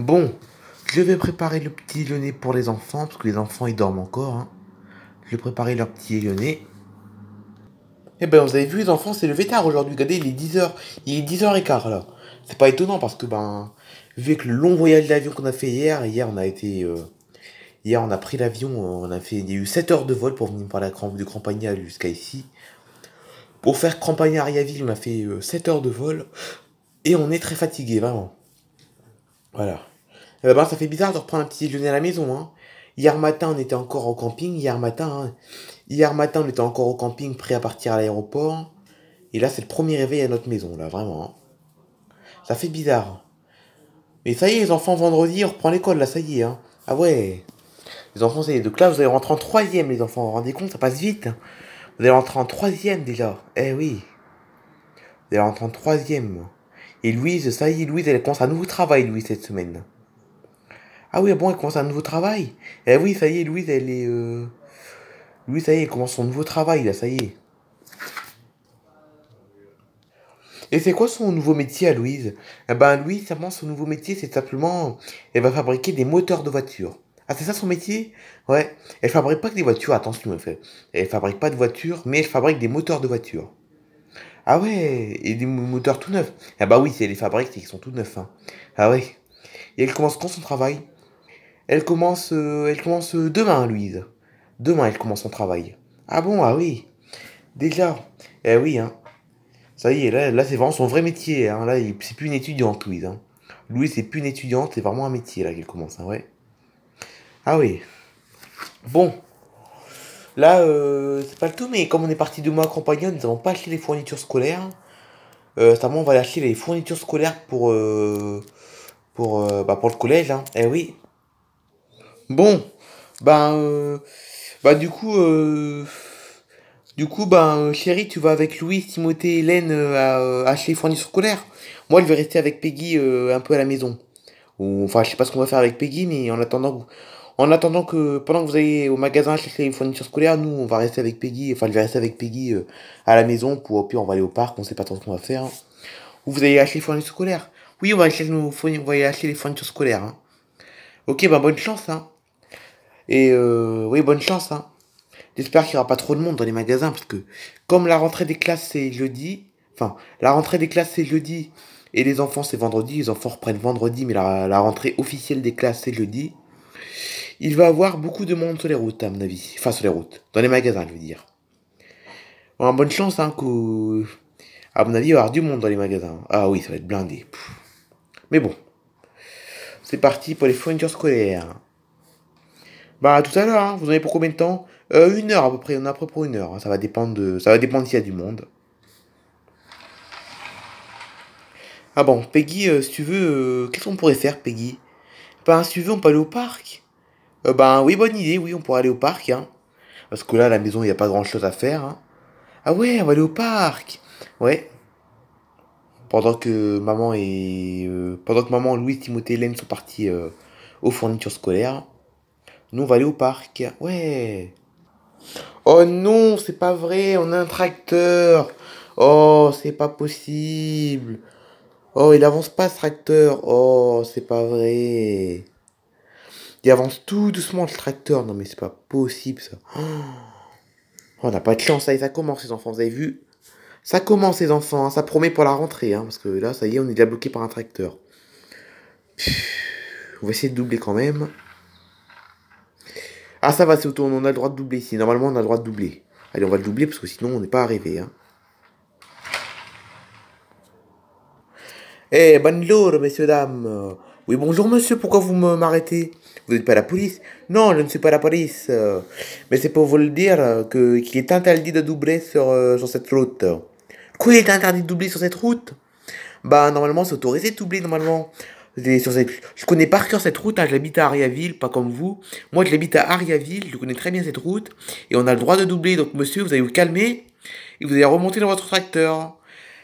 Bon, je vais préparer le petit déjeuner pour les enfants, parce que les enfants ils dorment encore. Hein. Je vais préparer leur petit déjeuner. Eh ben, vous avez vu, les enfants, c'est le tard aujourd'hui. Regardez, il est 10h. Il est 10h15 là. C'est pas étonnant parce que, ben, vu que le long voyage d'avion qu'on a fait hier, hier on a été. Euh, hier on a pris l'avion, on a fait. Il y a eu 7 heures de vol pour venir par la de Campagna jusqu'à ici. Pour faire Campagna-Ariaville, on a fait 7 euh, heures de vol. Et on est très fatigué, vraiment. Voilà. Et eh ben, ça fait bizarre de reprendre un petit déjeuner à la maison. Hein. Hier matin, on était encore au camping. Hier matin, hein. hier matin, on était encore au camping, prêt à partir à l'aéroport. Et là, c'est le premier réveil à notre maison, là, vraiment. Hein. Ça fait bizarre. Mais ça y est, les enfants, vendredi, on reprend l'école, là, ça y est. Hein. Ah ouais. Les enfants, c'est de deux Vous allez rentrer en troisième, les enfants. Vous vous rendez compte, ça passe vite. Vous allez rentrer en troisième déjà. Eh oui. Vous allez rentrer en troisième. Et Louise, ça y est, Louise, elle commence un nouveau travail, Louise, cette semaine. Ah oui, bon, elle commence un nouveau travail. Eh oui, ça y est, Louise, elle est... Euh, Louise, ça y est, elle commence son nouveau travail, là, ça y est. Et c'est quoi son nouveau métier à Louise Eh ben, Louise, simplement, son nouveau métier, c'est simplement... Elle va fabriquer des moteurs de voitures. Ah, c'est ça son métier Ouais. Elle fabrique pas que des voitures, attention, me fait. elle fabrique pas de voitures, mais elle fabrique des moteurs de voitures. Ah ouais, et des moteurs tout neufs. Ah bah oui, c'est les fabriques, qui sont tout neufs. Hein. Ah ouais. Et elle commence quand son travail Elle commence euh, elle commence euh, demain, Louise. Demain, elle commence son travail. Ah bon, ah oui. Déjà. Eh oui, hein. Ça y est, là, là c'est vraiment son vrai métier. Hein. Là, c'est plus une étudiante, Louise. Hein. Louise, c'est plus une étudiante, c'est vraiment un métier, là, qu'elle commence, ah ouais. Ah oui. Bon, Là, euh, c'est pas le tout, mais comme on est parti deux mois accompagnés, nous n'avons pas acheté les fournitures scolaires. Euh, on va acheter les fournitures scolaires pour, euh, pour, euh, bah, pour le collège. Hein. Eh oui. Bon, ben, bah, du coup, du coup, ben, chérie, tu vas avec Louis, Timothée, Hélène à, acheter les fournitures scolaires. Moi, je vais rester avec Peggy un peu à la maison. enfin, je sais pas ce qu'on va faire avec Peggy, mais en attendant, en attendant que, pendant que vous allez au magasin acheter les fournitures scolaires, nous, on va rester avec Peggy, enfin, je vais rester avec Peggy euh, à la maison, pour au on va aller au parc, on sait pas trop ce qu'on va faire. Hein. vous allez acheter les fournitures scolaires. Oui, on va acheter, nos acheter les fournitures scolaires. Hein. Ok, bah, bonne chance, hein. Et, euh, oui, bonne chance, hein. J'espère qu'il n'y aura pas trop de monde dans les magasins, parce que, comme la rentrée des classes, c'est jeudi, enfin, la rentrée des classes, c'est jeudi, et les enfants, c'est vendredi, les enfants reprennent vendredi, mais la, la rentrée officielle des classes, c'est jeudi il va avoir beaucoup de monde sur les routes, à mon avis. Enfin, sur les routes. Dans les magasins, je veux dire. bonne chance, hein, que... À mon avis, il va y avoir du monde dans les magasins. Ah oui, ça va être blindé. Mais bon. C'est parti pour les fournitures scolaires. Bah, à tout à l'heure, hein. Vous en avez pour combien de temps euh, Une heure, à peu près. On a à peu une heure. Hein. Ça va dépendre de... Ça va dépendre s'il y a du monde. Ah bon, Peggy, euh, si tu veux, euh, qu'est-ce qu'on pourrait faire, Peggy Bah, ben, si tu veux, on peut aller au parc. Euh, ben oui, bonne idée, oui, on pourrait aller au parc, hein. Parce que là, à la maison, il n'y a pas grand chose à faire, hein. Ah ouais, on va aller au parc Ouais. Pendant que maman et. Euh, pendant que maman, Louis, Timothée et Hélène sont partis euh, aux fournitures scolaires, nous, on va aller au parc. Ouais. Oh non, c'est pas vrai, on a un tracteur. Oh, c'est pas possible. Oh, il avance pas ce tracteur. Oh, c'est pas vrai. Il avance tout doucement le tracteur. Non mais c'est pas possible ça. Oh, on n'a pas de chance. Ça, ça commence les enfants. Vous avez vu Ça commence les enfants. Hein. Ça promet pour la rentrée. Hein, parce que là, ça y est, on est déjà bloqué par un tracteur. On va essayer de doubler quand même. Ah ça va, c'est autour. On a le droit de doubler ici. Normalement, on a le droit de doubler. Allez, on va le doubler parce que sinon, on n'est pas arrivé. Hein. Eh, hey, bonjour, messieurs, dames. Oui, bonjour, monsieur, pourquoi vous m'arrêtez vous n'êtes pas la police Non, je ne suis pas la police. Euh. mais c'est pour vous le dire euh, que qu'il est interdit de doubler sur, euh, cette route. Quoi, il est interdit de doubler sur cette route Bah, normalement, c'est autorisé de doubler, normalement. Sur Je connais par cœur cette route, hein. je l'habite à Ariaville, pas comme vous. Moi, je l'habite à Ariaville, je connais très bien cette route. Et on a le droit de doubler, donc monsieur, vous allez vous calmer. Et vous allez remonter dans votre tracteur.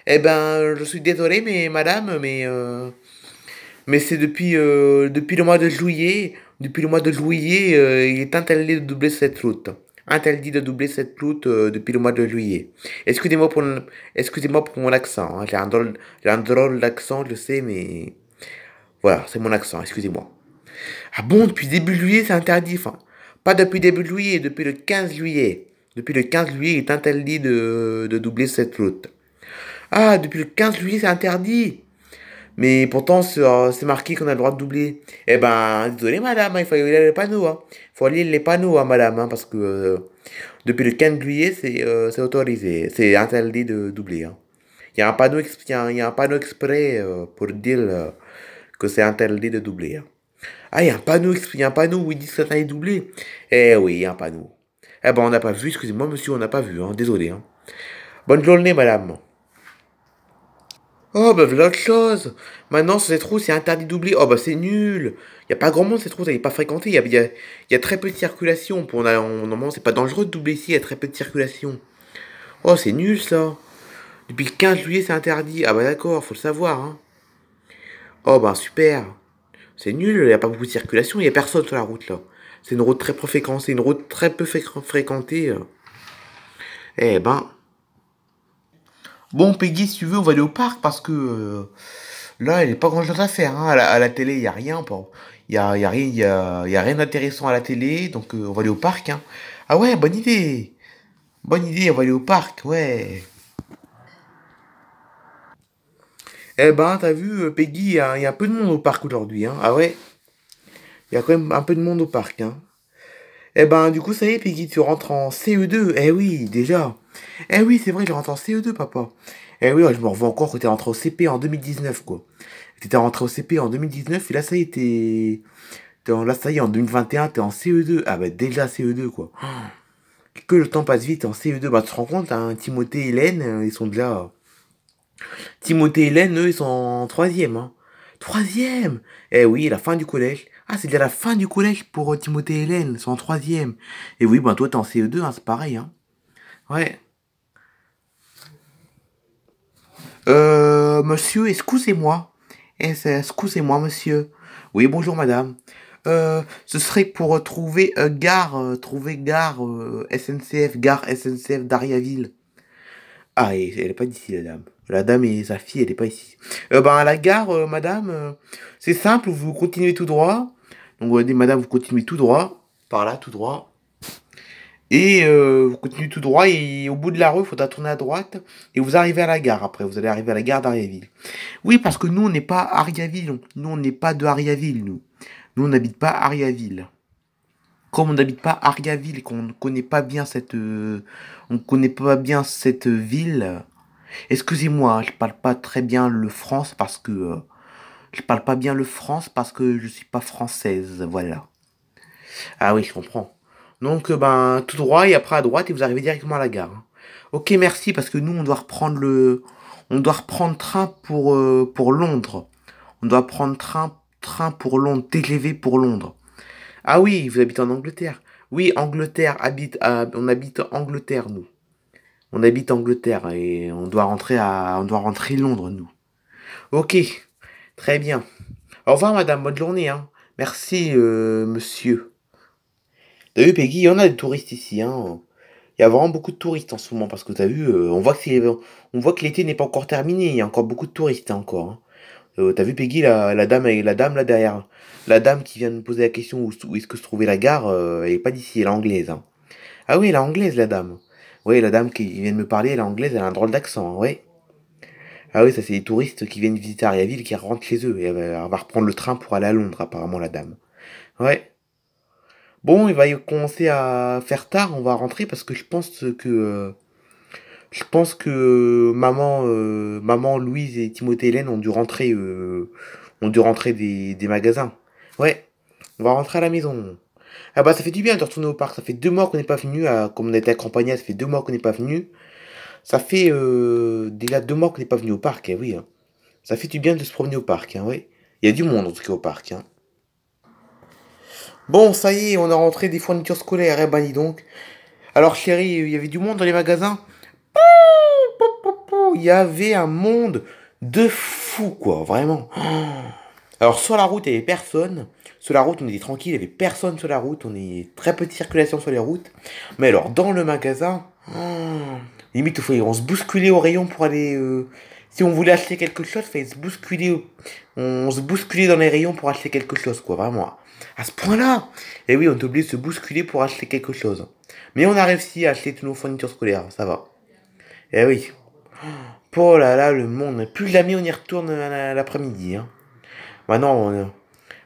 Eh ben, je suis désolé, mais madame, mais... Mais c'est depuis, depuis le mois de juillet, depuis le mois de juillet, euh, il est interdit de doubler cette route. Interdit de doubler cette route euh, depuis le mois de juillet. Excusez-moi pour, excusez-moi pour mon accent. Hein. J'ai un drôle, drôle d'accent, je sais, mais voilà, c'est mon accent. Excusez-moi. Ah bon, depuis début juillet, c'est interdit. Enfin, pas depuis début juillet, depuis le 15 juillet. Depuis le 15 juillet, il est interdit de, de doubler cette route. Ah, depuis le 15 juillet, c'est interdit. Mais pourtant, euh, c'est marqué qu'on a le droit de doubler. Eh ben, désolé madame, hein, il faut lire hein. les panneaux. Il faut lire les panneaux, madame, hein, parce que euh, depuis le 15 juillet, euh, c'est autorisé. C'est interdit de doubler. Il y a un panneau, y a un panneau exprès pour dire que c'est interdit de doubler. Ah, il y a un panneau, il y a un panneau où ils disent que ça est doublé. Eh oui, il y a un panneau. Eh ben, on n'a pas vu, excusez-moi monsieur, on n'a pas vu, désolé. Bonne journée madame. Oh bah voilà autre chose Maintenant sur cette route, c'est interdit d'oublier. Oh bah c'est nul Y a pas grand monde cette route, elle n'est pas fréquentée. y a, y, a, y a, très peu de circulation. Pour, on a, c'est pas dangereux de doubler ici, y a très peu de circulation. Oh c'est nul ça Depuis le 15 juillet c'est interdit. Ah bah d'accord, faut le savoir hein. Oh bah super C'est nul, y a pas beaucoup de circulation, il y a personne sur la route là. C'est une route très peu fréquentée, une route très peu fréquentée. Euh. Eh ben... Bon, Peggy, si tu veux, on va aller au parc parce que euh, là, il n'y a pas grand chose à faire. Hein. À, la, télé, il n'y a rien. Il a, y a, rien, y a, y a rien d'intéressant à la télé. Donc, euh, on va aller au parc. Hein. Ah ouais, bonne idée. Bonne idée, on va aller au parc. Ouais. Eh ben, t'as vu, euh, Peggy, il y, a un peu de monde au parc aujourd'hui. Hein. Ah ouais. Il y a quand même un peu de monde au parc. Hein. Eh ben, du coup, ça y est, Peggy, tu rentres en CE2. Eh oui, déjà. Eh oui, c'est vrai, j'ai rentre en CE2, papa. Eh oui, je me revois encore que t'es rentré au CP en 2019, quoi. T'étais rentré au CP en 2019, et là, ça y est, t'es... Là, ça y est, en 2021, t'es en CE2. Ah bah, déjà CE2, quoi. Que le temps passe vite en CE2. Bah, tu te rends compte, hein, Timothée et Hélène, euh, ils sont déjà... Timothée et Hélène, eux, ils sont en troisième, hein. Troisième Eh oui, la fin du collège. Ah, c'est déjà la fin du collège pour euh, Timothée et Hélène, ils sont en troisième. Et oui, bah, toi, t'es en CE2, hein, c'est pareil, hein. Ouais. Euh, monsieur, excusez-moi. Eh, excusez-moi, monsieur. Oui, bonjour, madame. Euh, ce serait pour trouver euh, gare, euh, trouver gare SNCF, gare SNCF d'Ariaville. Ah, elle, n'est pas d'ici, la dame. La dame et sa fille, elle est pas ici. ben, la gare, madame, c'est simple, vous continuez tout droit. Donc, madame, vous continuez tout droit, par là, tout droit, et euh, vous continuez tout droit et au bout de la rue, il faudra tourner à droite et vous arrivez à la gare après. Vous allez arriver à la gare d'Ariaville. Oui, parce que nous, on n'est pas Ariaville. Nous, on n'est pas de Ariaville, nous. Nous, on n'habite pas Ariaville. Comme on n'habite pas Ariaville qu'on ne connaît pas bien cette... Euh, on connaît pas bien cette ville... Excusez-moi, je parle pas très bien le France parce que... Euh, je parle pas bien le France parce que je suis pas française, voilà. Ah oui, je comprends. Donc, euh, ben, tout droit et après à droite et vous arrivez directement à la gare. Hein. Ok, merci parce que nous, on doit reprendre le, on doit reprendre train pour euh, pour Londres. On doit prendre train train pour Londres, TGV pour Londres. Ah oui, vous habitez en Angleterre. Oui, Angleterre habite, euh, on habite Angleterre nous. On habite Angleterre et on doit rentrer à, on doit rentrer Londres nous. Ok, très bien. Au revoir madame, bonne journée. Hein. Merci monsieur. T'as vu, Peggy, il y en a des touristes ici. Hein. Il y a vraiment beaucoup de touristes en ce moment parce que t'as vu, euh, on voit que on voit que l'été n'est pas encore terminé. Il y a encore beaucoup de touristes hein, encore. Hein. Euh, t'as vu, Peggy, la, la dame la dame là derrière. La dame qui vient de me poser la question où, est-ce que se trouvait la gare, euh, elle est pas d'ici, elle est anglaise. Hein. Ah oui, elle est anglaise, la dame. Oui, la dame qui vient de me parler, elle est anglaise, elle a un drôle d'accent, hein, oui. Ah oui, ça c'est des touristes qui viennent visiter Ariaville, qui rentrent chez eux. Et elle va reprendre le train pour aller à Londres, apparemment, la dame. Ouais. Bon, il va commencer à faire tard, on va rentrer parce que je pense que je pense que maman euh, maman Louise et Timothée Hélène ont dû rentrer euh, ont dû rentrer des, des magasins. Ouais, on va rentrer à la maison. Ah bah ça fait du bien de retourner au parc, ça fait deux mois qu'on n'est pas venu, à, comme on était accompagné, ça fait deux mois qu'on n'est pas venu. Ça fait euh, déjà deux mois qu'on n'est pas venu au parc, eh oui. Hein. Ça fait du bien de se promener au parc, hein, oui. Il y a du monde en tout cas au parc. Hein. Bon, ça y est, on a rentré des fournitures scolaires, eh ben dis donc. Alors chérie, il y avait du monde dans les magasins Il y avait un monde de fou, quoi, vraiment. Alors sur la route, il n'y avait personne. Sur la route, on était tranquille, il n'y avait personne sur la route. On est très peu de circulation sur les routes. Mais alors, dans le magasin, limite, on se bousculait au rayon pour aller... Euh, si on voulait acheter quelque chose, il fallait se bousculer, on se bousculait dans les rayons pour acheter quelque chose, quoi, vraiment. À ce point-là Et eh oui, on obligé de se bousculer pour acheter quelque chose. Mais on a réussi à acheter tous nos fournitures scolaires, ça va. Et eh oui. Oh là là, le monde. Plus jamais on y retourne l'après-midi. Hein. Maintenant, euh,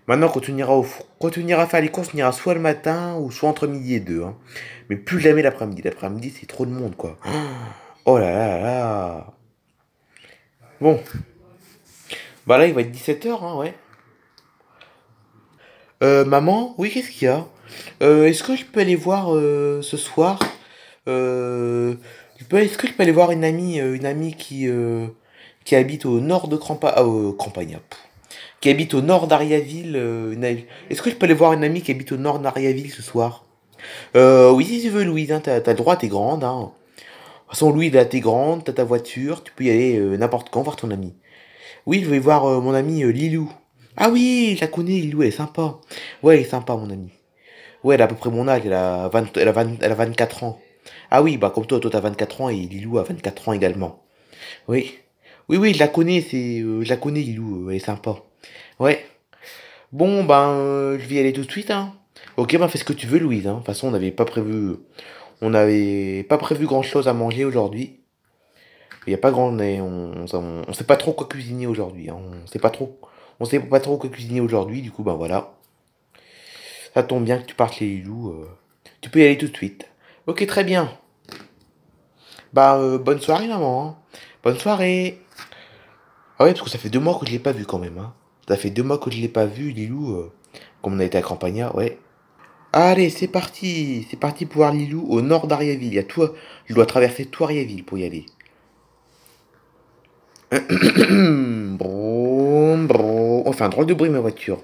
maintenant quand, on ira au, quand on ira faire les courses, on ira soit le matin ou soit entre midi et deux. Hein. Mais plus jamais l'après-midi. L'après-midi, c'est trop de monde, quoi. Oh là là là Bon. Bah là, il va être 17h, hein, ouais. Euh, maman, oui, qu'est-ce qu'il y a euh, Est-ce que je peux aller voir euh, ce soir euh, Est-ce que je peux aller voir une amie, euh, une amie qui, euh, qui habite au nord de Crampa, Crampagna, qui habite au nord d'Ariaville Est-ce que je peux aller voir une amie qui habite au nord d'Ariaville ce soir Oui, si tu veux, Louise, hein, t'as le droit, t'es grande. Hein. De toute façon, Louise, là, t'es grande, t'as ta voiture, tu peux y aller n'importe quand voir ton ami. Oui, je vais voir mon ami Lilou. Ah oui, je la connais, Lilou, elle est sympa. Ouais, elle est sympa, mon ami. Ouais, elle a à peu près mon âge, elle a, elle a, elle a 24 ans. Ah oui, bah comme toi, toi t'as 24 ans et Lilou a 24 ans également. Oui. Oui, oui, je la connais, c'est, euh, je la connais, Lilou, euh, elle est sympa. Ouais. Bon, ben, euh, je vais y aller tout de suite, hein. Ok, ben fais ce que tu veux, Louise, hein. De toute façon, on n'avait pas prévu, on n'avait pas prévu grand chose à manger aujourd'hui. Il n'y a pas grand, on, on, sait pas trop quoi cuisiner aujourd'hui, hein. On sait pas trop. On sait pas trop quoi cuisiner aujourd'hui, du coup, ben voilà. Ça tombe bien que tu partes les Lilou. Euh. Tu peux y aller tout de suite. Ok, très bien. Bah, euh, bonne soirée, maman. Hein. Bonne soirée. Ah ouais, parce que ça fait deux mois que je l'ai pas vu quand même. Hein. Ça fait deux mois que je l'ai pas vu, Lilou. Euh, comme on a été à Campagna, ouais. Allez, c'est parti. C'est parti pour voir Lilou au nord d'Ariaville. Il y a Je dois traverser tout Ariaville pour y aller. bon drôle de bruit ma voiture.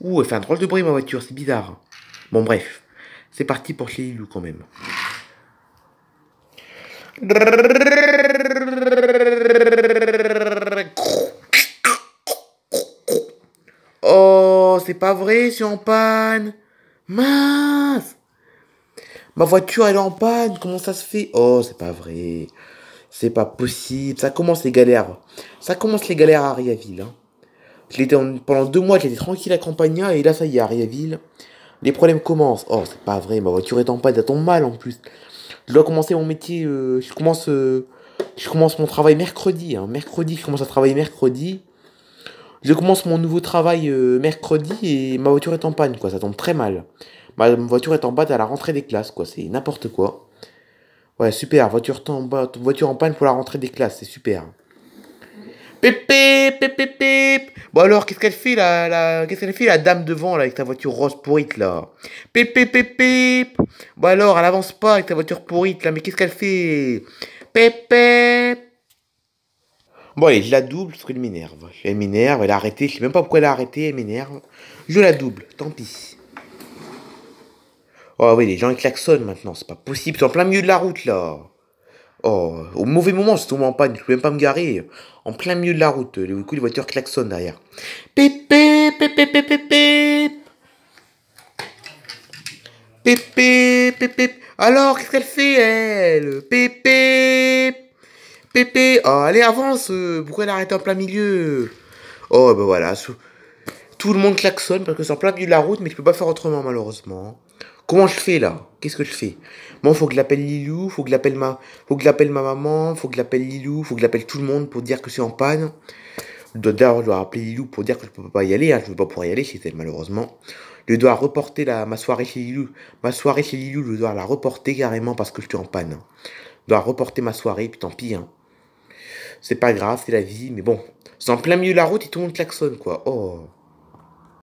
Ouh, elle fait un drôle de bruit ma voiture, c'est bizarre. Bon bref, c'est parti pour chez Lilou quand même. Oh, c'est pas vrai, c'est en panne. Mince Ma voiture, elle est en panne, comment ça se fait Oh, c'est pas vrai. C'est pas possible. Ça commence les galères. Ça commence les galères à Ariaville. Hein. pendant deux mois, j'étais tranquille à Campagna et là, ça y est, à Ariaville, les problèmes commencent. Oh, c'est pas vrai, ma voiture est en panne, ça tombe mal en plus. Je dois commencer mon métier, euh, je commence euh, je commence mon travail mercredi. Hein. Mercredi, je commence à travailler mercredi. Je commence mon nouveau travail euh, mercredi et ma voiture est en panne, quoi. Ça tombe très mal. Ma voiture est en panne à la rentrée des classes, quoi. C'est n'importe quoi. Ouais, super. Voiture, tombe, voiture en panne pour la rentrée des classes. C'est super. Pépé, pépé pip, Bon alors, qu'est-ce qu'elle fait, la, la... qu'est-ce qu'elle fait, la dame devant, là, avec ta voiture rose pourrite, là Pépé, pépé. Bon alors, elle avance pas avec ta voiture pourrite, là, mais qu'est-ce qu'elle fait pépé Bon, allez, je la double parce qu'elle m'énerve. Elle m'énerve, elle a arrêté, je sais même pas pourquoi elle a arrêté, elle m'énerve. Je la double, tant pis. Oh oui, les gens ils klaxonnent maintenant, c'est pas possible, c'est en plein milieu de la route là. Oh, au mauvais moment, c'est monde en panne, je peux même pas me garer. En plein milieu de la route, les euh, coup les voitures klaxonnent derrière. Pépé, pépé, Pépé, pépé Pépé, pépé Alors, qu'est-ce qu'elle fait, elle Pépé Pépé Oh, allez, avance. Pourquoi elle arrête en plein milieu Oh, ben voilà. Tout le monde klaxonne parce que c'est en plein milieu de la route, mais je peux pas faire autrement, malheureusement. Comment je fais là Qu'est-ce que je fais Moi, faut que j'appelle Lilou, faut que j'appelle ma, faut que l'appelle ma maman, faut que l'appelle Lilou, faut que j'appelle tout le monde pour dire que c'est en panne. D'ailleurs, je dois appeler Lilou pour dire que je peux pas y aller. Hein. Je ne peux pas pouvoir y aller chez elle, malheureusement. Je dois reporter la, ma soirée chez Lilou. Ma soirée chez Lilou, je dois la reporter carrément parce que je suis en panne. Je dois reporter ma soirée, puis tant pis. Hein. C'est pas grave, c'est la vie, mais bon. C'est en plein milieu de la route et tout le monde klaxonne, quoi. Oh.